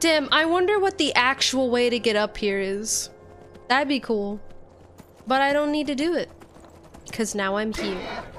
Damn, I wonder what the actual way to get up here is. That'd be cool. But I don't need to do it. Because now I'm here.